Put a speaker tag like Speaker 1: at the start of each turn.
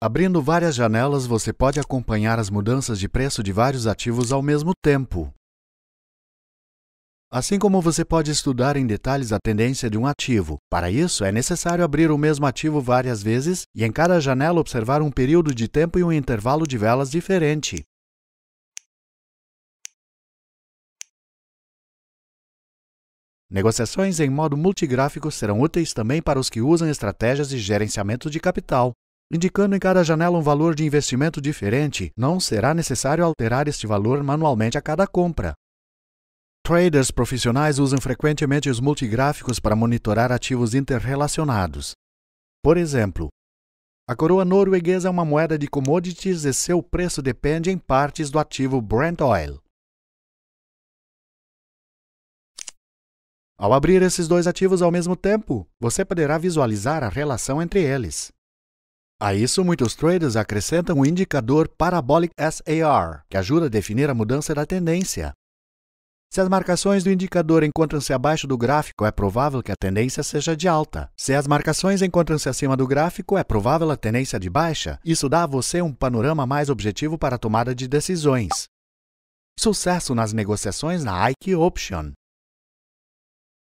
Speaker 1: Abrindo várias janelas, você pode acompanhar as mudanças de preço de vários ativos ao mesmo tempo. Assim como você pode estudar em detalhes a tendência de um ativo. Para isso, é necessário abrir o mesmo ativo várias vezes e em cada janela observar um período de tempo e um intervalo de velas diferente. Negociações em modo multigráfico serão úteis também para os que usam estratégias de gerenciamento de capital indicando em cada janela um valor de investimento diferente, não será necessário alterar este valor manualmente a cada compra. Traders profissionais usam frequentemente os multigráficos para monitorar ativos interrelacionados. Por exemplo, a coroa norueguesa é uma moeda de commodities e seu preço depende em partes do ativo Brent Oil. Ao abrir esses dois ativos ao mesmo tempo, você poderá visualizar a relação entre eles. A isso, muitos traders acrescentam o indicador Parabolic SAR, que ajuda a definir a mudança da tendência. Se as marcações do indicador encontram-se abaixo do gráfico, é provável que a tendência seja de alta. Se as marcações encontram-se acima do gráfico, é provável a tendência de baixa. Isso dá a você um panorama mais objetivo para a tomada de decisões. Sucesso nas negociações na Ike Option.